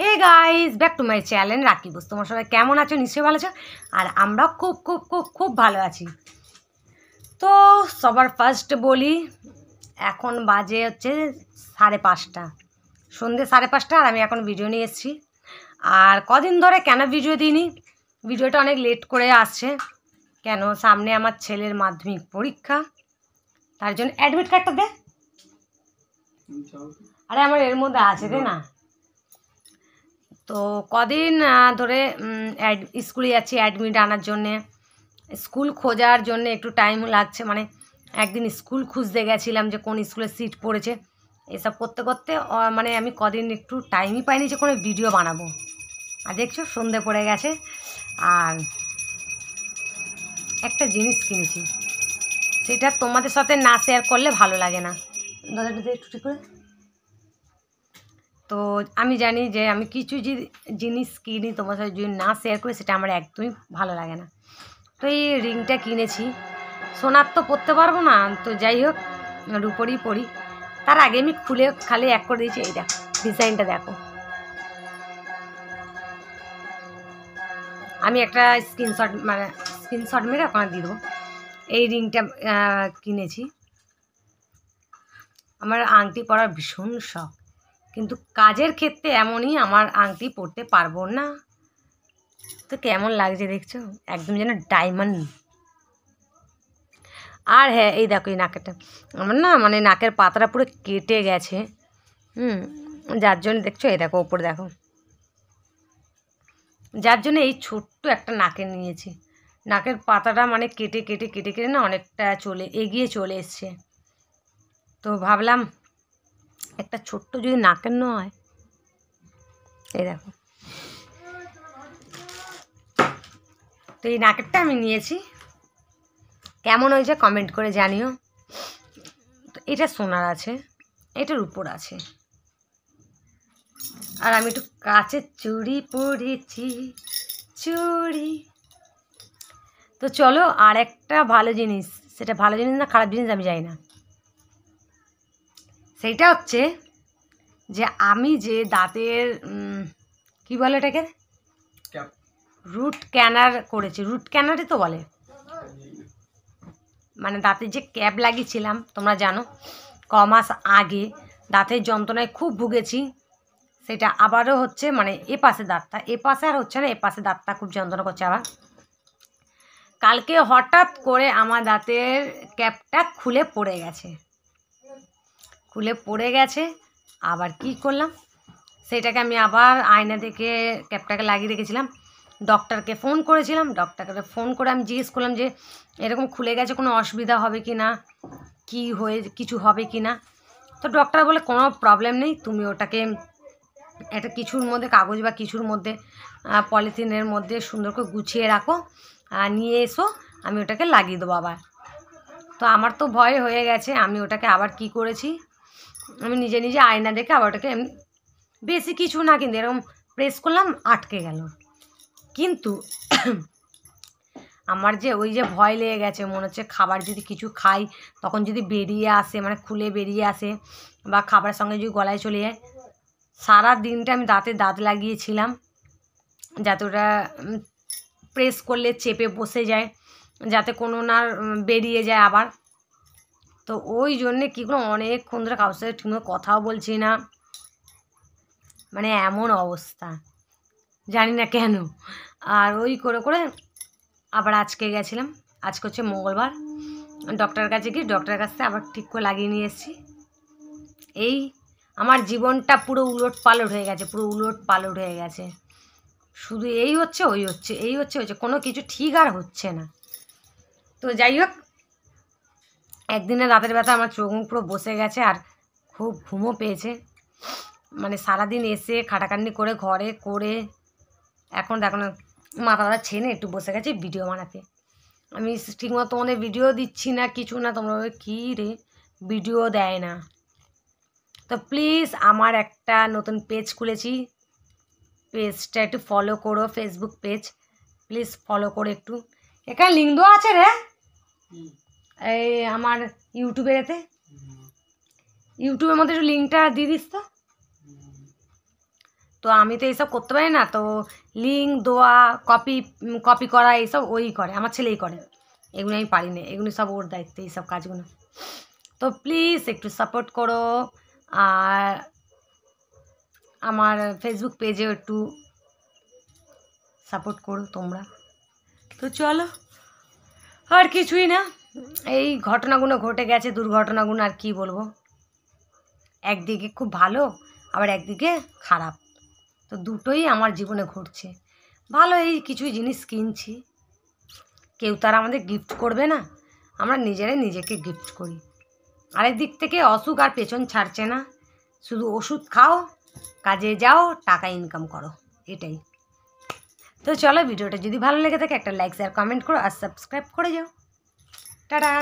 hey guys back to my channel Rakhi Bose তোমার সবাই কেমন আছো নিশ্চয়ই ভালো আছো আর আমরা খুব খুব খুব খুব ভালো আছি তো সবার ফার্স্ট বলি এখন বাজে হচ্ছে সাড়ে পাঁচটা সন্ধ্যে সাড়ে পাঁচটা আর আমি এখন ভিডিও নিয়ে এসেছি আর কদিন ধরে কেন ভিডিও দিইনি ভিডিওটা অনেক লেট করে আসছে কেন সামনে আমার ছেলের মাধ্যমিক পরীক্ষা তার জন্য অ্যাডমিট কার্ডটা দে আরে আমার এর মধ্যে আছে দে না তো কদিন ধরে অ্যাড স্কুলে যাচ্ছি অ্যাডমিট আনার জন্যে স্কুল খোঁজার জন্য একটু টাইম লাগছে মানে একদিন স্কুল খুঁজতে গেছিলাম যে কোন স্কুলে সিট পড়েছে এসব করতে করতে মানে আমি কদিন একটু টাইমই পাইনি যে কোনো ভিডিও বানাবো আর দেখছো সন্ধে পড়ে গেছে আর একটা জিনিস কিনেছি সেটা তোমাদের সাথে না শেয়ার করলে ভালো লাগে না দাদা একটু ঠিক করে তো আমি জানি যে আমি কিছু যে জিনিস কিনি তোমার সাথে যদি না শেয়ার করি সেটা আমার একদমই ভালো লাগে না তো এই রিংটা কিনেছি সোনার তো পরতে পারবো না তো যাই হোক রুপোরই পড়ি তার আগে আমি খুলে খালি এক করে দিয়েছি এই দেখো ডিজাইনটা দেখো আমি একটা স্ক্রিনশট মানে স্ক্রিনশট মেরে ওখানে দিয়ে দেবো এই রিংটা কিনেছি আমার আংটি পরার ভীষণ শখ কিন্তু কাজের ক্ষেত্রে এমনই আমার আংটি পড়তে পারবো না তো কেমন লাগছে দেখছো একদম যেন ডায়মন্ড আর হ্যাঁ এই দেখো এই নাকেরটা আমার না মানে নাকের পাতাটা পুরো কেটে গেছে হুম যার জন্য দেখছো এই দেখো ওপরে দেখো যার জন্য এই ছোট্ট একটা নাকে নিয়েছি নাকের পাতাটা মানে কেটে কেটে কেটে কেটে না অনেকটা চলে এগিয়ে চলে এসছে তো ভাবলাম একটা ছোট্ট যদি নাকের নয় এই দেখো তো এই নাকেরটা আমি নিয়েছি কেমন হয়েছে কমেন্ট করে জানিও তো এটা সোনার আছে এটার উপর আছে আর আমি একটু কাছে চুড়ি পরেছি চুড়ি তো চলো আর একটা ভালো জিনিস সেটা ভালো জিনিস না খারাপ জিনিস আমি জানি না সেইটা হচ্ছে যে আমি যে দাঁতের কি বলে এটাকে রুট ক্যানার করেছি রুট ক্যানারই তো বলে মানে দাঁতে যে ক্যাব লাগিয়েছিলাম তোমরা জানো ক মাস আগে দাঁতের যন্ত্রণায় খুব ভুগেছি সেটা আবারও হচ্ছে মানে এ পাশে দাঁতটা এ পাশে আর হচ্ছে না এ পাশে দাঁতটা খুব যন্ত্রণা করছে আবার কালকে হঠাৎ করে আমার দাঁতের ক্যাবটা খুলে পড়ে গেছে খুলে পড়ে গেছে আবার কি করলাম সেটাকে আমি আবার আয়না থেকে ক্যাপটাকে লাগিয়ে রেখেছিলাম ডক্টরকে ফোন করেছিলাম ডক্টরকে ফোন করে আমি জিজ্ঞেস করলাম যে এরকম খুলে গেছে কোনো অসুবিধা হবে কি না কী হয়ে কিছু হবে কি না তো ডক্টর বলে কোনো প্রবলেম নেই তুমি ওটাকে একটা কিছুর মধ্যে কাগজ বা কিছুর মধ্যে পলিথিনের মধ্যে সুন্দর করে গুছিয়ে রাখো নিয়ে এসো আমি ওটাকে লাগিয়ে দেবো আবার তো আমার তো ভয় হয়ে গেছে আমি ওটাকে আবার কি করেছি আমি নিজে নিজে আয়না দেখে আবার ওটাকে বেশি কিছু না কিন্তু এরকম প্রেস করলাম আটকে গেল কিন্তু আমার যে ওই যে ভয় লেগে গেছে মনে হচ্ছে খাবার যদি কিছু খাই তখন যদি বেরিয়ে আসে মানে খুলে বেরিয়ে আসে বা খাবারের সঙ্গে যদি গলায় চলে যায় সারা দিনটা আমি দাঁতে দাঁত লাগিয়েছিলাম যাতে ওটা প্রেস করলে চেপে বসে যায় যাতে কোনো না বেরিয়ে যায় আবার তো ওই জন্যে কী করে অনেকক্ষণ ধরে কারোর সাথে ঠিকমতো কথাও বলছি না মানে এমন অবস্থা জানি না কেন আর ওই করে করে আবার আজকে গেছিলাম আজকে হচ্ছে মঙ্গলবার ডক্টরের কাছে গিয়ে ডক্টরের কাছ থেকে আবার ঠিক করে লাগিয়ে নিয়ে এসেছি এই আমার জীবনটা পুরো উলট পালট হয়ে গেছে পুরো উলট পালট হয়ে গেছে শুধু এই হচ্ছে ওই হচ্ছে এই হচ্ছে হচ্ছে কোনো কিছু ঠিক আর হচ্ছে না তো যাই হোক একদিনে রাতের ব্যথা আমার চোখ মুখ পুরো বসে গেছে আর খুব ঘুমও পেয়েছে মানে সারাদিন এসে খাটাকান্নি করে ঘরে করে এখন দেখো না দাদা ছেনে একটু বসে গেছে ভিডিও বানাতে আমি ঠিকমতো তোমাদের ভিডিও দিচ্ছি না কিছু না তোমরা কী রে ভিডিও দেয় না তো প্লিজ আমার একটা নতুন পেজ খুলেছি পেজটা একটু ফলো করো ফেসবুক পেজ প্লিজ ফলো করো একটু এখানে লিঙ্গ আছে রে এই আমার ইউটিউবে এতে ইউটিউবের মধ্যে একটু লিঙ্কটা দিয়ে দিস তো তো আমি তো এইসব করতে পারি না তো লিঙ্ক দোয়া কপি কপি করা এইসব ওই করে আমার ছেলেই করে এগুলো আমি পারি না এগুলো সব ওর দায়িত্ব এইসব কাজগুলো তো প্লিজ একটু সাপোর্ট করো আর আমার ফেসবুক পেজেও একটু সাপোর্ট করো তোমরা তো চলো আর কিছুই না এই ঘটনাগুলো ঘটে গেছে দুর্ঘটনাগুলো আর কি বলবো একদিকে খুব ভালো আবার একদিকে খারাপ তো দুটোই আমার জীবনে ঘটছে ভালো এই কিছু জিনিস কিনছি কেউ তারা আমাদের গিফট করবে না আমরা নিজেরাই নিজেকে গিফট করি আর দিক থেকে অসুখ আর পেছন ছাড়ছে না শুধু ওষুধ খাও কাজে যাও টাকা ইনকাম করো এটাই তো চলো ভিডিওটা যদি ভালো লেগে থাকে একটা লাইক শেয়ার কমেন্ট করো আর সাবস্ক্রাইব করে যাও টাটা